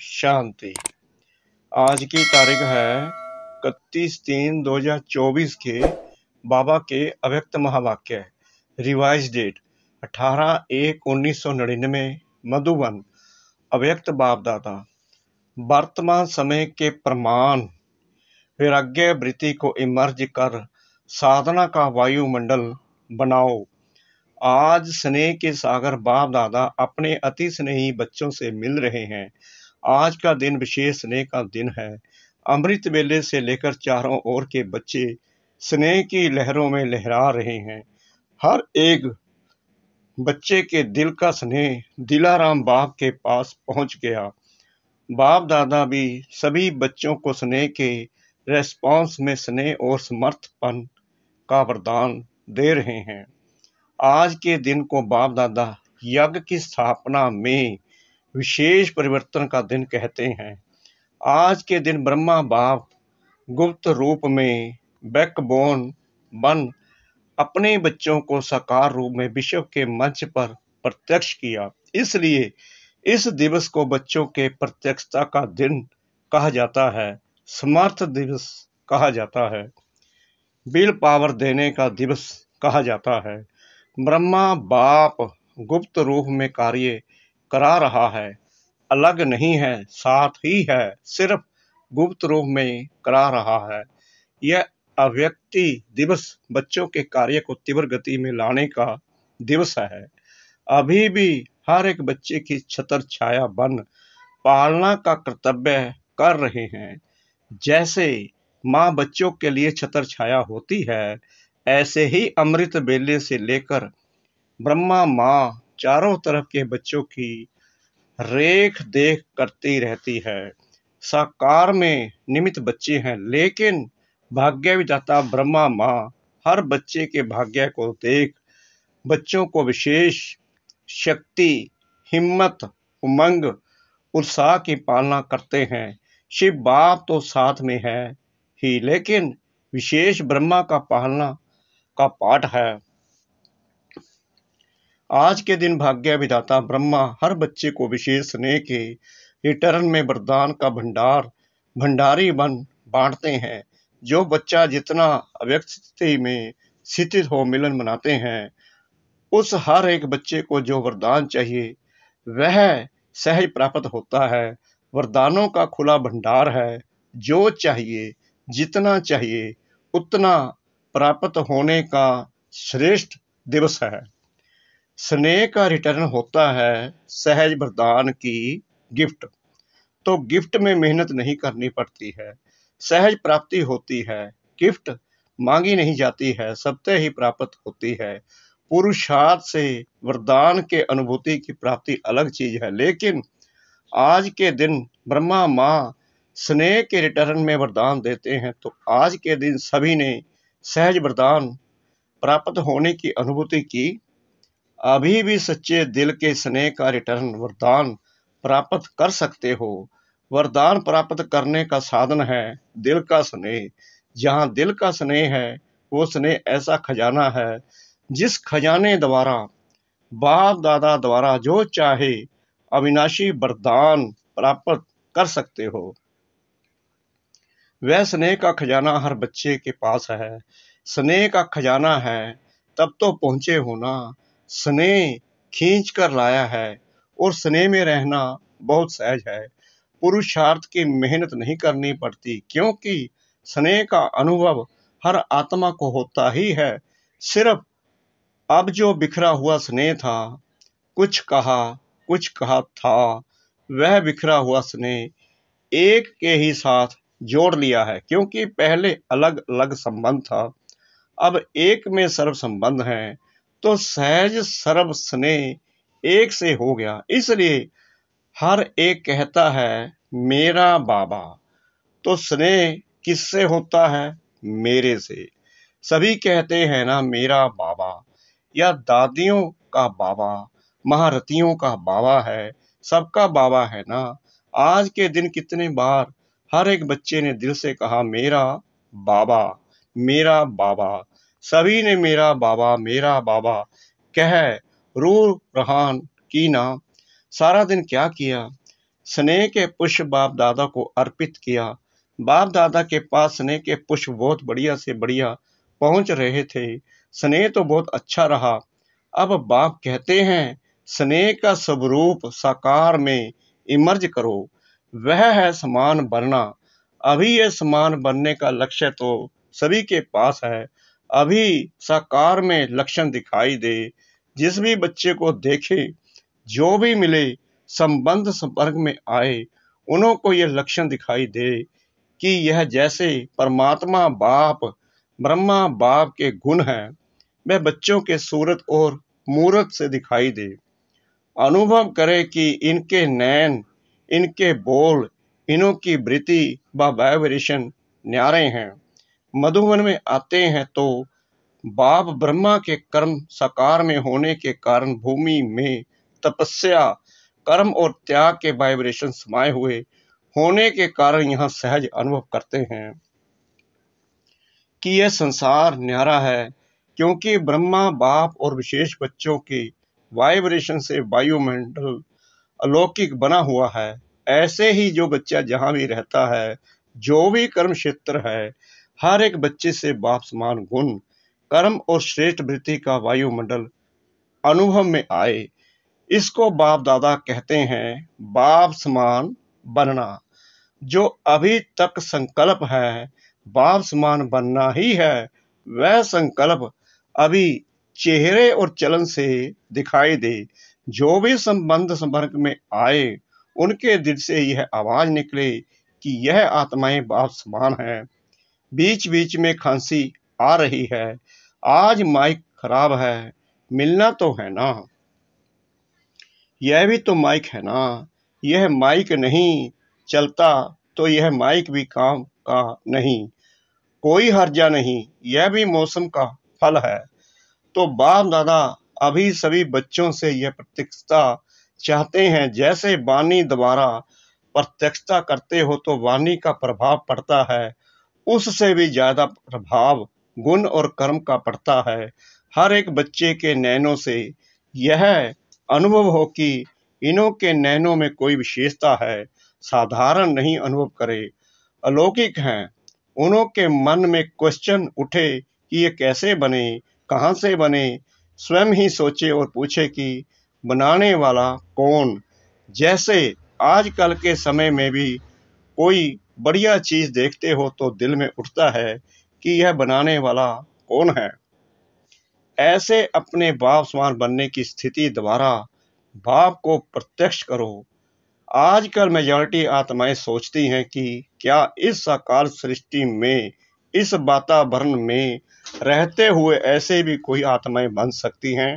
शांति आज की तारीख है इकतीस तीन दो हजार चौबीस के बाबा के अव्यक्त महावाक्य रिवाइज डेट अठारह एक उन्नीस सौ नड़िन्नवे मधुबन अव्यक्त दादा वर्तमान समय के प्रमाण वैराग्य वृत्ति को इमर्ज कर साधना का वायुमंडल बनाओ आज स्नेह के सागर बाप दादा अपने अति स्नेही बच्चों से मिल रहे हैं आज का दिन विशेष स्नेह का दिन है अमृत वेले से लेकर चारों ओर के बच्चे स्नेह की लहरों में लहरा रहे हैं हर एक बच्चे के दिल का स्नेह दिलाराम बाप के पास पहुंच गया बाप दादा भी सभी बच्चों को स्नेह के रेस्पॉन्स में स्नेह और समर्थपन का वरदान दे रहे हैं आज के दिन को बाप दादा यज्ञ की स्थापना में विशेष परिवर्तन का दिन कहते हैं आज के दिन ब्रह्मा बाप गुप्त रूप में बैकबोन बन अपने बच्चों को साकार रूप में विश्व के मंच पर प्रत्यक्ष किया इसलिए इस दिवस को बच्चों के प्रत्यक्षता का दिन कहा जाता है समर्थ दिवस कहा जाता है बिल पावर देने का दिवस कहा जाता है ब्रह्मा बाप गुप्त रूप में कार्य करा रहा है अलग नहीं है साथ ही है सिर्फ गुप्त रूप में करा रहा है यह अव्यक्ति दिवस बच्चों के कार्य को तीव्र गति में लाने का दिवस है अभी भी हर एक बच्चे की छतर छाया बन पालना का कर्तव्य कर रहे हैं जैसे माँ बच्चों के लिए छतर छाया होती है ऐसे ही अमृत बेले से लेकर ब्रह्मा माँ चारों तरफ के बच्चों की रेख देख करती रहती है साकार में निमित बच्चे हैं लेकिन भाग्य विदाता ब्रह्मा माँ हर बच्चे के भाग्य को देख बच्चों को विशेष शक्ति हिम्मत उमंग उत्साह की पालना करते हैं शिव बाप तो साथ में है ही लेकिन विशेष ब्रह्मा का पालना का पाठ है आज के दिन भाग्य विधाता ब्रह्मा हर बच्चे को विशेष स्नेह के रिटर्न में वरदान का भंडार भंडारी बन बांटते हैं जो बच्चा जितना अव्यक्त स्थिति में स्थित हो मिलन मनाते हैं उस हर एक बच्चे को जो वरदान चाहिए वह सहज प्राप्त होता है वरदानों का खुला भंडार है जो चाहिए जितना चाहिए उतना प्राप्त होने का श्रेष्ठ दिवस है स्नेह का रिटर्न होता है सहज वरदान की गिफ्ट तो गिफ्ट में मेहनत नहीं करनी पड़ती है सहज प्राप्ति होती है गिफ्ट मांगी नहीं जाती है सत्य ही प्राप्त होती है पुरुषार्थ से वरदान के अनुभूति की प्राप्ति अलग चीज है लेकिन आज के दिन ब्रह्मा माँ स्नेह के रिटर्न में वरदान देते हैं तो आज के दिन सभी ने सहज वरदान प्राप्त होने की अनुभूति की अभी भी सच्चे दिल के स्नेह का रिटर्न वरदान प्राप्त कर सकते हो वरदान प्राप्त करने का साधन है दिल का स्नेह जहाँ दिल का स्नेह है वो स्नेह ऐसा खजाना है जिस खजाने द्वारा बाप दादा द्वारा जो चाहे अविनाशी वरदान प्राप्त कर सकते हो वह स्नेह का खजाना हर बच्चे के पास है स्नेह का खजाना है तब तो पहुंचे होना स्नेह खींच कर लाया है और स्नेह में रहना बहुत सहज है पुरुषार्थ की मेहनत नहीं करनी पड़ती क्योंकि स्नेह का अनुभव हर आत्मा को होता ही है सिर्फ अब जो बिखरा हुआ स्नेह था कुछ कहा कुछ कहा था वह बिखरा हुआ स्नेह एक के ही साथ जोड़ लिया है क्योंकि पहले अलग अलग संबंध था अब एक में सर्व संबंध है तो सहज सर्व स्नेह एक से हो गया इसलिए हर एक कहता है मेरा बाबा तो स्नेह किससे होता है मेरे से सभी कहते हैं ना मेरा बाबा या दादियों का बाबा महारथियों का बाबा है सबका बाबा है ना आज के दिन कितने बार हर एक बच्चे ने दिल से कहा मेरा बाबा मेरा बाबा सभी ने मेरा बाबा मेरा बाबा कह रू रहान की ना सारा दिन क्या किया स्नेह के पुष्प बाप दादा को अर्पित किया बाप दादा के पास स्नेह के पुष्प बहुत बढ़िया से बढ़िया पहुंच रहे थे स्नेह तो बहुत अच्छा रहा अब बाप कहते हैं स्नेह का स्वरूप साकार में इमर्ज करो वह है समान बनना अभी यह समान बनने का लक्ष्य तो सभी के पास है अभी साकार में लक्षण दिखाई दे जिस भी बच्चे को देखे जो भी मिले संबंध संपर्क में आए उन्हों को यह लक्षण दिखाई दे कि यह जैसे परमात्मा बाप ब्रह्मा बाप के गुण हैं वह बच्चों के सूरत और मूरत से दिखाई दे अनुभव करे कि इनके नैन इनके बोल इनों की वृत्ति व वाइब्रेशन न्यारे हैं मधुवन में आते हैं तो बाप ब्रह्मा के कर्म साकार में होने के कारण भूमि में तपस्या कर्म और त्याग के वाइब्रेशन समाये हुए होने के कारण यहाँ सहज अनुभव करते हैं कि यह संसार न्यारा है क्योंकि ब्रह्मा बाप और विशेष बच्चों के वाइब्रेशन से वायुमंडल अलौकिक बना हुआ है ऐसे ही जो बच्चा जहां भी रहता है जो भी कर्म क्षेत्र है हर एक बच्चे से बाप समान गुण कर्म और श्रेष्ठ वृत्ति का वायुमंडल अनुभव में आए इसको बाप दादा कहते हैं बाप समान बनना जो अभी तक संकल्प है बाप समान बनना ही है वह संकल्प अभी चेहरे और चलन से दिखाई दे जो भी संबंध संपर्क में आए उनके दिल से यह आवाज निकले कि यह आत्माएं बाप समान है बीच बीच में खांसी आ रही है आज माइक खराब है मिलना तो है ना यह भी तो माइक है ना यह माइक नहीं चलता तो यह माइक भी काम का नहीं कोई हर्जा नहीं यह भी मौसम का फल है तो बाप दादा अभी सभी बच्चों से यह प्रत्यक्षता चाहते हैं जैसे वाणी द्वारा प्रत्यक्षता करते हो तो वाणी का प्रभाव पड़ता है उससे भी ज़्यादा प्रभाव गुण और कर्म का पड़ता है हर एक बच्चे के नैनों से यह अनुभव हो कि इनों के नैनों में कोई विशेषता है साधारण नहीं अनुभव करे अलौकिक हैं उनों के मन में क्वेश्चन उठे कि ये कैसे बने कहाँ से बने स्वयं ही सोचे और पूछे कि बनाने वाला कौन जैसे आजकल के समय में भी कोई बढ़िया चीज़ देखते हो तो दिल में उठता है कि यह बनाने वाला कौन है ऐसे अपने बाप समान बनने की स्थिति द्वारा बाप को प्रत्यक्ष करो आजकल मेजॉरिटी आत्माएं सोचती हैं कि क्या इस अकाल सृष्टि में इस वातावरण में रहते हुए ऐसे भी कोई आत्माएं बन सकती हैं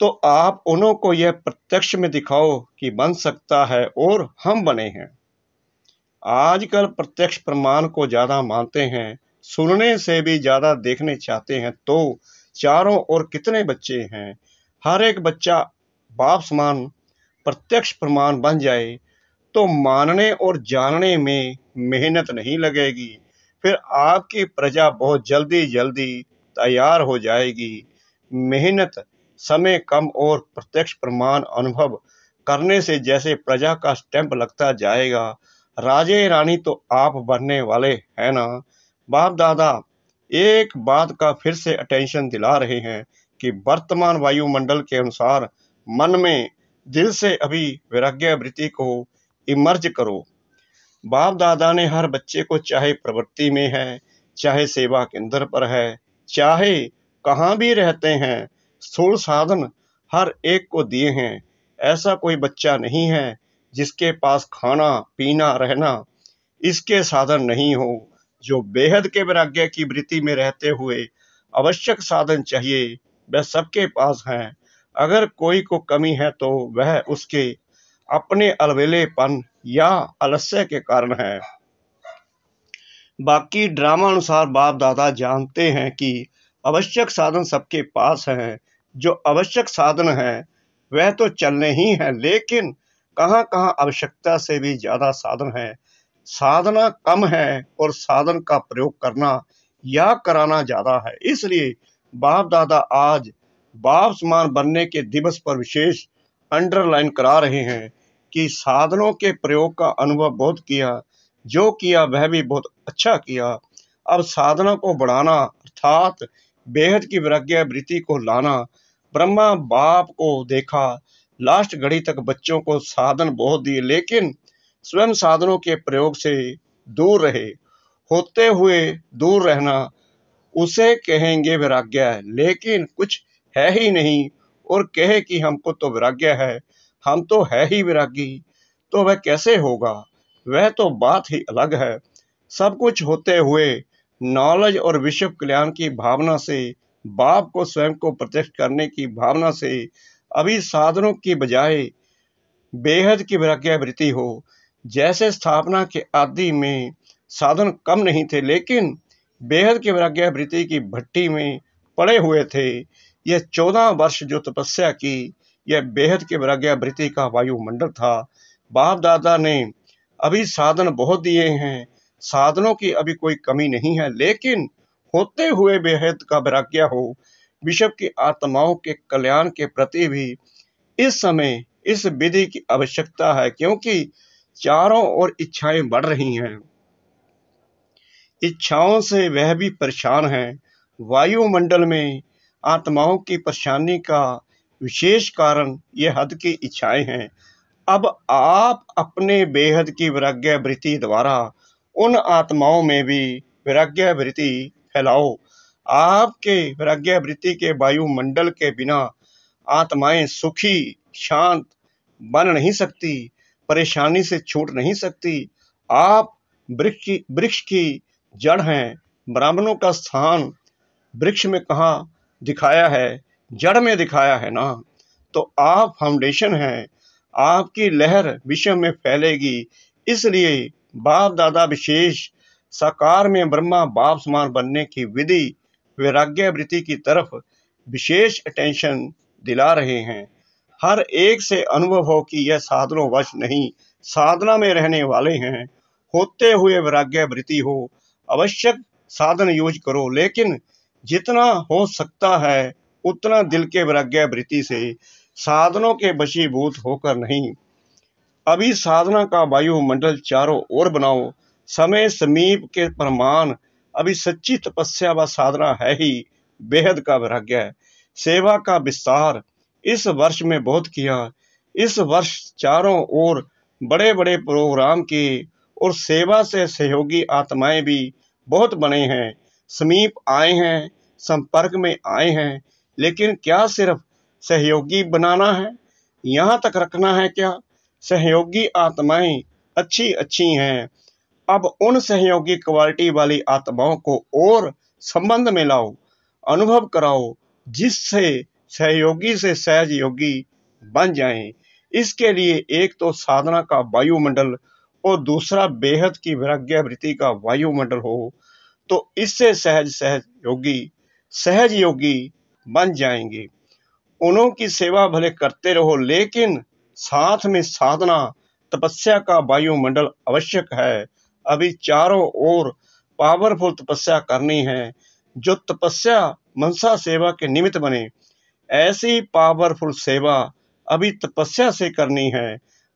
तो आप उन्हों को यह प्रत्यक्ष में दिखाओ कि बन सकता है और हम बने हैं आजकल प्रत्यक्ष प्रमाण को ज़्यादा मानते हैं सुनने से भी ज़्यादा देखने चाहते हैं तो चारों ओर कितने बच्चे हैं हर एक बच्चा बाप समान प्रत्यक्ष प्रमाण बन जाए तो मानने और जानने में मेहनत नहीं लगेगी फिर आपकी प्रजा बहुत जल्दी जल्दी तैयार हो जाएगी मेहनत समय कम और प्रत्यक्ष प्रमाण अनुभव करने से जैसे प्रजा का स्टैंप लगता जाएगा राजे रानी तो आप बनने वाले हैं ना बाप दादा एक बात का फिर से अटेंशन दिला रहे हैं कि वर्तमान वायुमंडल के अनुसार मन में दिल से अभी वैराग्य वृत्ति को इमर्ज करो बाप दादा ने हर बच्चे को चाहे प्रवृत्ति में है चाहे सेवा केंद्र पर है चाहे कहाँ भी रहते हैं स्थूल साधन हर एक को दिए हैं ऐसा कोई बच्चा नहीं है जिसके पास खाना पीना रहना इसके साधन नहीं हो जो बेहद के वैराग्य की वृत्ति में रहते हुए आवश्यक साधन चाहिए वह सबके पास हैं अगर कोई को कमी है तो वह उसके अपने अलवेलेपन या अलस्य के कारण है बाकी ड्रामा अनुसार बाप दादा जानते हैं कि आवश्यक साधन सबके पास हैं जो आवश्यक साधन हैं वह तो चलने ही हैं लेकिन कहाँ कहाँ आवश्यकता से भी ज़्यादा साधन है साधना कम है और साधन का प्रयोग करना या कराना ज़्यादा है इसलिए बाप दादा आज बाप समान बनने के दिवस पर विशेष अंडरलाइन करा रहे हैं कि साधनों के प्रयोग का अनुभव बहुत किया जो किया वह भी बहुत अच्छा किया अब साधना को बढ़ाना अर्थात बेहद की विराग्य वृत्ति को लाना ब्रह्मा बाप को देखा लास्ट घड़ी तक बच्चों को साधन बहुत दिए लेकिन स्वयं साधनों के प्रयोग से दूर रहे होते हुए दूर रहना उसे कहेंगे वैराग्य है लेकिन कुछ है ही नहीं और कहे कि हमको तो वैराग्य है हम तो है ही विरागी तो वह कैसे होगा वह तो बात ही अलग है सब कुछ होते हुए नॉलेज और विश्व कल्याण की भावना से बाप को स्वयं को प्रत्यक्ष करने की भावना से अभी साधनों की बजाय बेहद की वृत्ति हो जैसे स्थापना के आदि में साधन कम नहीं थे लेकिन बेहद की वृत्ति की भट्टी में पड़े हुए थे यह चौदह वर्ष जो तपस्या की यह बेहद के वृत्ति का वायुमंडल था बाप दादा ने अभी साधन बहुत दिए हैं साधनों की अभी कोई कमी नहीं है लेकिन होते हुए बेहद का वैराग्य हो विषव की आत्माओं के कल्याण के प्रति भी इस समय इस विधि की आवश्यकता है क्योंकि चारों ओर इच्छाएं बढ़ रही हैं इच्छाओं से वह भी परेशान है वायुमंडल में आत्माओं की परेशानी का विशेष कारण यह हद की इच्छाएं हैं अब आप अपने बेहद की वैराग्य वृत्ति द्वारा उन आत्माओं में भी वैराग्य वृत्ति फैलाओ आपके वृत्ति के वायुमंडल के बिना आत्माएं सुखी शांत बन नहीं सकती परेशानी से छूट नहीं सकती आप वृक्ष की वृक्ष की जड़ हैं ब्राह्मणों का स्थान वृक्ष में कहा दिखाया है जड़ में दिखाया है ना तो आप फाउंडेशन हैं आपकी लहर विश्व में फैलेगी इसलिए बाप दादा विशेष साकार में ब्रह्मा बाप समान बनने की विधि वैराग्य वृत्ति की तरफ विशेष अटेंशन दिला रहे हैं हर एक से अनुभव हो कि यह साधनों वश नहीं साधना में रहने वाले हैं होते हुए वैराग्य वृत्ति हो आवश्यक साधन यूज करो लेकिन जितना हो सकता है उतना दिल के वैराग्य वृत्ति से साधनों के बशीभूत होकर नहीं अभी साधना का वायुमंडल चारों ओर बनाओ समय समीप के प्रमाण अभी सच्ची तपस्या व साधना है ही बेहद का भाग्य है सेवा का विस्तार इस वर्ष में बहुत किया इस वर्ष चारों ओर बड़े बड़े प्रोग्राम के और सेवा से सहयोगी आत्माएं भी बहुत बने हैं समीप आए हैं संपर्क में आए हैं लेकिन क्या सिर्फ सहयोगी बनाना है यहाँ तक रखना है क्या सहयोगी आत्माएं अच्छी अच्छी हैं अब उन सहयोगी क्वालिटी वाली आत्माओं को और संबंध में लाओ अनुभव कराओ जिससे सहयोगी से सहज योगी बन जाएं। इसके लिए एक तो साधना का वायुमंडल और दूसरा बेहद की विराग्य वृत्ति का वायुमंडल हो तो इससे सहज सहज योगी सहज योगी बन जाएंगे उन्हों की सेवा भले करते रहो लेकिन साथ में साधना तपस्या का वायुमंडल आवश्यक है अभी चारों ओर पावरफुल तपस्या करनी है जो तपस्या मनसा सेवा के निमित्त बने ऐसी पावरफुल सेवा अभी तपस्या से करनी है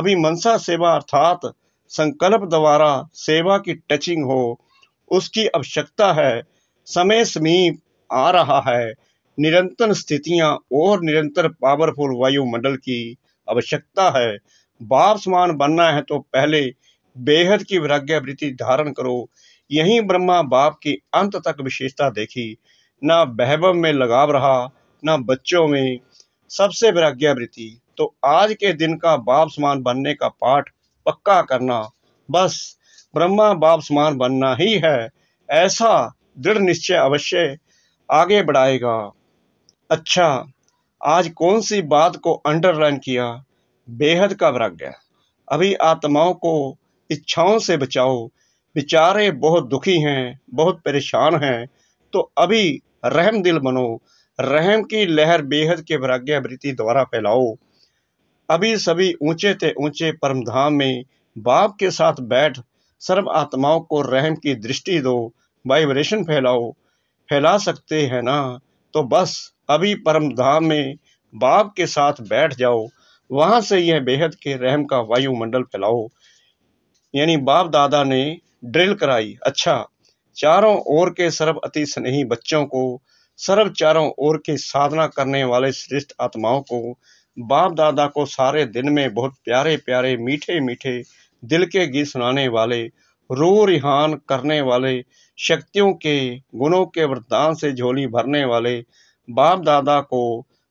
अभी मनसा सेवा अर्थात संकल्प द्वारा सेवा की टचिंग हो उसकी आवश्यकता है समय समीप आ रहा है निरंतर स्थितियां और निरंतर पावरफुल वायुमंडल की आवश्यकता है बाप समान बनना है तो पहले बेहद की वैराग्य वृत्ति धारण करो यही ब्रह्मा बाप की अंत तक विशेषता देखी ना वैभव में लगाव रहा न बच्चों में सबसे वैराग्य वृत्ति तो आज के दिन का बाप समान बनने का पाठ पक्का करना बस ब्रह्मा बाप समान बनना ही है ऐसा दृढ़ निश्चय अवश्य आगे बढ़ाएगा अच्छा आज कौन सी बात को अंडरलाइन किया बेहद का वैराग्य अभी आत्माओं को इच्छाओं से बचाओ बेचारे बहुत दुखी हैं बहुत परेशान हैं तो अभी रहम दिल बनो रहम की लहर बेहद के वैराग्य वृत्ति द्वारा फैलाओ अभी सभी ऊंचे ते ऊंचे परमधाम में बाप के साथ बैठ सर्व आत्माओं को रहम की दृष्टि दो वाइब्रेशन फैलाओ फैला सकते हैं ना तो बस अभी परमधाम में बाप के साथ बैठ जाओ वहां से यह बेहद के रहम का वायुमंडल फैलाओ यानी बाप दादा ने ड्रिल कराई अच्छा चारों ओर के सर्व अति स्नेही बच्चों को सर्व चारों ओर की साधना करने वाले श्रेष्ठ आत्माओं को बाप दादा को सारे दिन में बहुत प्यारे प्यारे मीठे मीठे दिल के गीत सुनाने वाले रो रिहान करने वाले शक्तियों के गुणों के वरदान से झोली भरने वाले बाप दादा को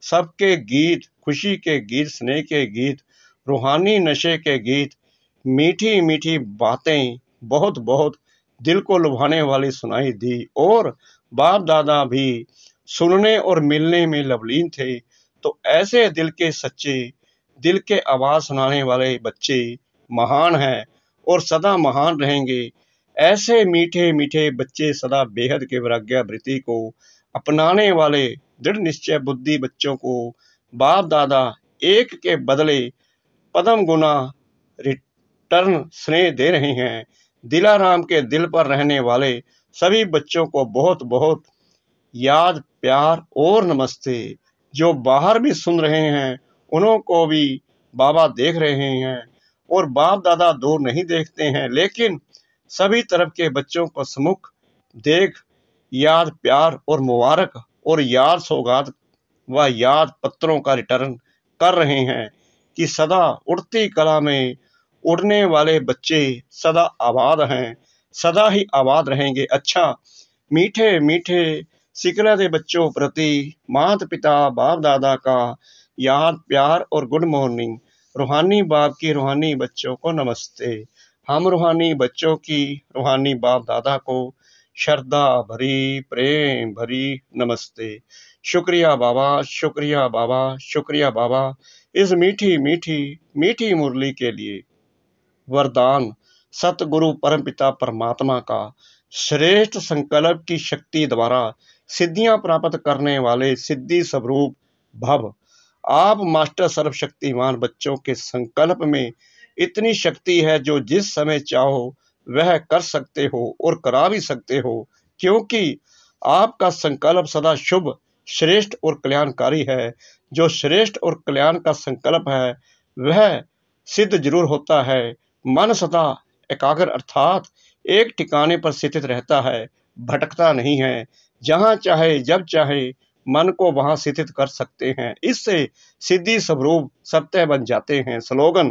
सबके गीत खुशी के गीत स्नेह के गीत रूहानी नशे के गीत मीठी मीठी बातें बहुत बहुत दिल को लुभाने वाली सुनाई दी और बाप दादा भी सुनने और मिलने में लवलीन थे तो ऐसे दिल के सच्चे दिल के आवाज़ सुनाने वाले बच्चे महान हैं और सदा महान रहेंगे ऐसे मीठे मीठे बच्चे सदा बेहद के वैराग्या वृत्ति को अपनाने वाले दृढ़ निश्चय बुद्धि बच्चों को बाप दादा एक के बदले पदम गुना टर्न स्नेह दे रहे हैं दिलाराम के दिल पर रहने वाले सभी बच्चों को बहुत बहुत याद प्यार और नमस्ते जो बाहर भी सुन रहे हैं उन्हों को भी बाबा देख रहे हैं और बाप दादा दूर नहीं देखते हैं लेकिन सभी तरफ के बच्चों को समुख देख याद प्यार और मुबारक और याद सौगात व याद पत्रों का रिटर्न कर रहे हैं कि सदा उड़ती कला में उड़ने वाले बच्चे सदा आबाद हैं सदा ही आबाद रहेंगे अच्छा मीठे मीठे सिकरा के बच्चों प्रति मात पिता बाप दादा का याद प्यार और गुड मॉर्निंग रूहानी बाप की रूहानी बच्चों को नमस्ते हम रूहानी बच्चों की रूहानी बाप दादा को श्रद्धा भरी प्रेम भरी नमस्ते शुक्रिया बाबा शुक्रिया बाबा शुक्रिया बाबा इस मीठी मीठी मीठी मुरली के लिए वरदान सतगुरु परम पिता परमात्मा का श्रेष्ठ संकल्प की शक्ति द्वारा सिद्धियां प्राप्त करने वाले सिद्धि स्वरूप भव आप मास्टर सर्वशक्तिमान बच्चों के संकल्प में इतनी शक्ति है जो जिस समय चाहो वह कर सकते हो और करा भी सकते हो क्योंकि आपका संकल्प सदा शुभ श्रेष्ठ और कल्याणकारी है जो श्रेष्ठ और कल्याण का संकल्प है वह सिद्ध जरूर होता है मन सदा एकाग्र अर्थात एक ठिकाने पर स्थित रहता है भटकता नहीं है जहाँ चाहे जब चाहे मन को वहाँ स्थित कर सकते हैं इससे सिद्धि स्वरूप सत्य बन जाते हैं स्लोगन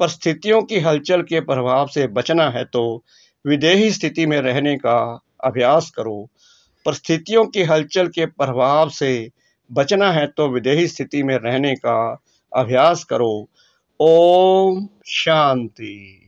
परिस्थितियों की हलचल के प्रभाव से बचना है तो विदेही स्थिति में रहने का अभ्यास करो परिस्थितियों की हलचल के प्रभाव से बचना है तो विदेही स्थिति में रहने का अभ्यास करो ओम शांति